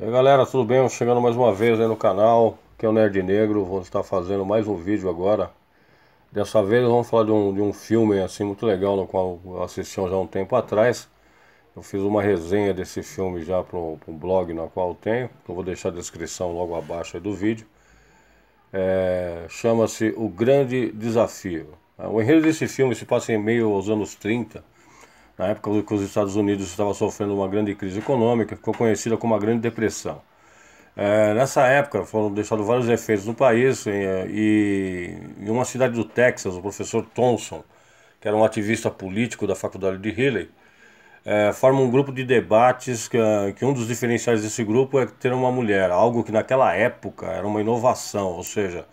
E aí galera, tudo bem? Chegando mais uma vez aí no canal, que é o Nerd Negro, vou estar fazendo mais um vídeo agora. Dessa vez vamos falar de um, de um filme assim muito legal, no qual eu assisti já há um tempo atrás. Eu fiz uma resenha desse filme já para um blog na qual eu tenho, eu vou deixar a descrição logo abaixo do vídeo. É, Chama-se O Grande Desafio. O enredo desse filme se passa em meio aos anos 30, na época que os Estados Unidos estavam sofrendo uma grande crise econômica, ficou conhecida como a Grande Depressão. É, nessa época foram deixados vários efeitos no país é, e em uma cidade do Texas, o professor Thompson, que era um ativista político da faculdade de Hilley, é, forma um grupo de debates que, é, que um dos diferenciais desse grupo é ter uma mulher, algo que naquela época era uma inovação, ou seja,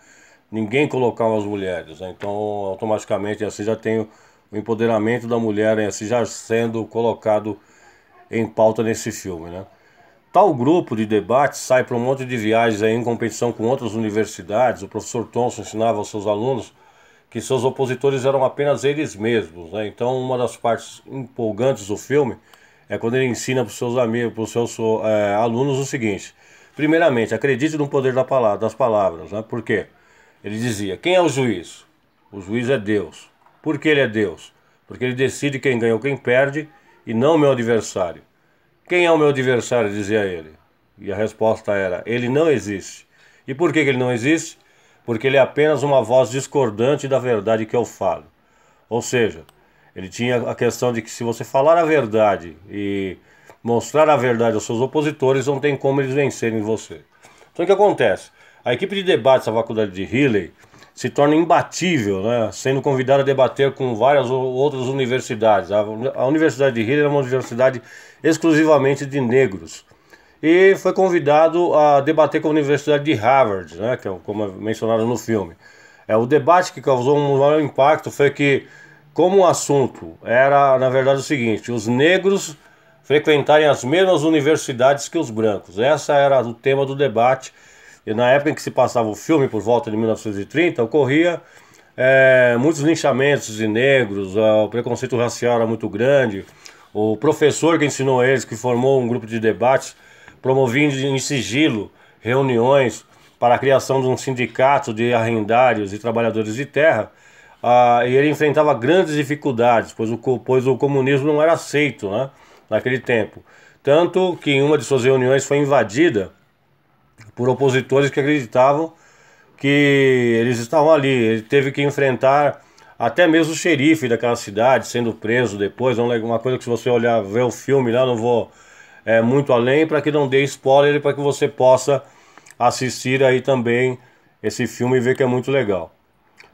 ninguém colocava as mulheres, né? então automaticamente assim já tem o empoderamento da mulher né, já sendo colocado em pauta nesse filme. Né? Tal grupo de debate sai para um monte de viagens aí, em competição com outras universidades. O professor Thomson ensinava aos seus alunos que seus opositores eram apenas eles mesmos. Né? Então, uma das partes empolgantes do filme é quando ele ensina para os seus amigos, para os seus é, alunos o seguinte: primeiramente, acredite no poder da palavra, das palavras, né? Por quê? Ele dizia: quem é o juiz? O juiz é Deus. Porque ele é Deus. Porque ele decide quem ganha ou quem perde e não meu adversário. Quem é o meu adversário? dizia ele. E a resposta era: ele não existe. E por que, ele não existe? Porque ele é apenas uma voz discordante da verdade que eu falo. Ou seja, ele tinha a questão de que se você falar a verdade e mostrar a verdade aos seus opositores, não tem como eles vencerem você. Então o que acontece? A equipe de debate da faculdade de Healy se torna imbatível, né? sendo convidado a debater com várias outras universidades. A Universidade de Rio era uma universidade exclusivamente de negros. E foi convidado a debater com a Universidade de Harvard, né? que é como é mencionado no filme. É, o debate que causou um maior impacto foi que, como o assunto era, na verdade, o seguinte: os negros frequentarem as mesmas universidades que os brancos. Essa era o tema do debate e na época em que se passava o filme, por volta de 1930, ocorria é, muitos linchamentos de negros, eh, o preconceito racial era muito grande. O professor que ensinou eles, que formou um grupo de debates, promovia em sigilo reuniões para a criação de um sindicato de arrendários e trabalhadores de terra. Ah, e ele enfrentava grandes dificuldades, pois o, pois o comunismo não era aceito né, naquele tempo. Tanto que em uma de suas reuniões foi invadida por opositores que acreditavam que eles estavam ali. Ele teve que enfrentar até mesmo o xerife daquela cidade sendo preso depois. Uma coisa que se você olhar, ver o filme lá, não vou é, muito além para que não dê spoiler para que você possa assistir aí também esse filme e ver que é muito legal.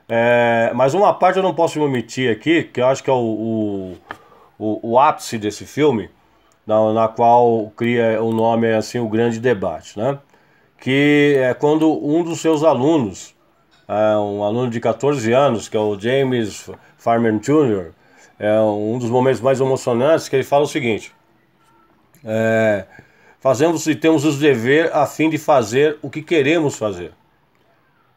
É, mas uma parte eu não posso me omitir aqui, que eu acho que é o, o, o, o ápice desse filme, na, na qual cria o nome assim, o grande debate, né? que é quando um dos seus alunos, é, um aluno de 14 anos, que é o James Farmer Jr., é um dos momentos mais emocionantes, que ele fala o seguinte: é, fazemos e temos os dever a fim de fazer o que queremos fazer.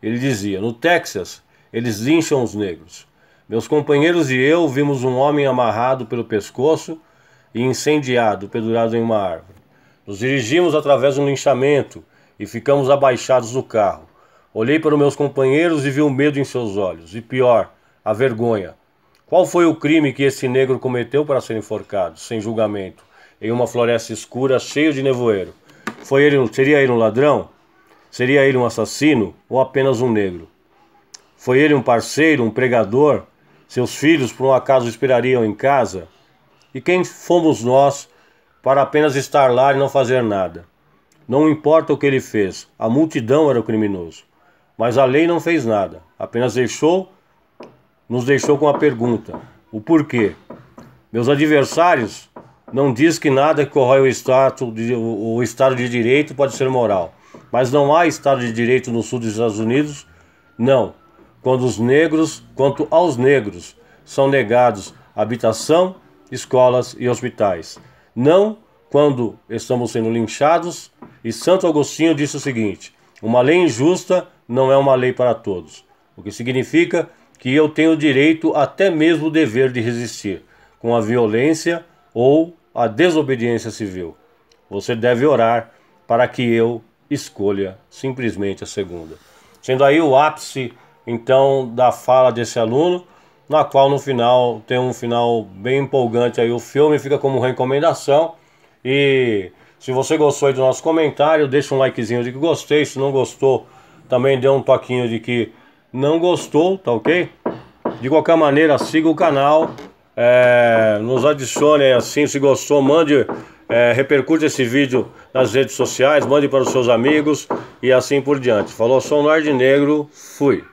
Ele dizia: no Texas, eles lincham os negros. Meus companheiros e eu vimos um homem amarrado pelo pescoço e incendiado, pendurado em uma árvore. Nos dirigimos através de um linchamento e ficamos abaixados do carro. Olhei para meus companheiros e vi o medo em seus olhos, e pior, a vergonha. Qual foi o crime que esse negro cometeu para ser enforcado, sem julgamento, em uma floresta escura cheia de nevoeiro? Foi ele, seria ele um ladrão? Seria ele um assassino ou apenas um negro? Foi ele um parceiro, um pregador? Seus filhos por um acaso esperariam em casa? E quem fomos nós para apenas estar lá e não fazer nada? Não importa o que ele fez, a multidão era o criminoso. Mas a lei não fez nada, apenas deixou, nos deixou com a pergunta: o porquê? Meus adversários não diz que nada que corrói o estado, de, o, o estado de direito pode ser moral. Mas não há estado de direito no sul dos Estados Unidos? Não. Quando os negros, quanto aos negros, são negados habitação, escolas e hospitais. Não quando estamos sendo linchados e Santo Agostinho disse o seguinte: Uma lei injusta não é uma lei para todos, o que significa que eu tenho direito até mesmo o dever de resistir com a violência ou a desobediência civil. Você deve orar para que eu escolha simplesmente a segunda. Sendo aí o ápice então da fala desse aluno, na qual no final tem um final bem empolgante aí o filme fica como recomendação e se você gostou do nosso comentário, deixa um likezinho de que gostei. Se não gostou, também dê um toquinho de que não gostou, tá ok? De qualquer maneira, siga o canal. É, nos adicione assim, se gostou, mande, é, repercute esse vídeo nas redes sociais, mande para os seus amigos e assim por diante. Falou, sou o Nerd Negro, fui.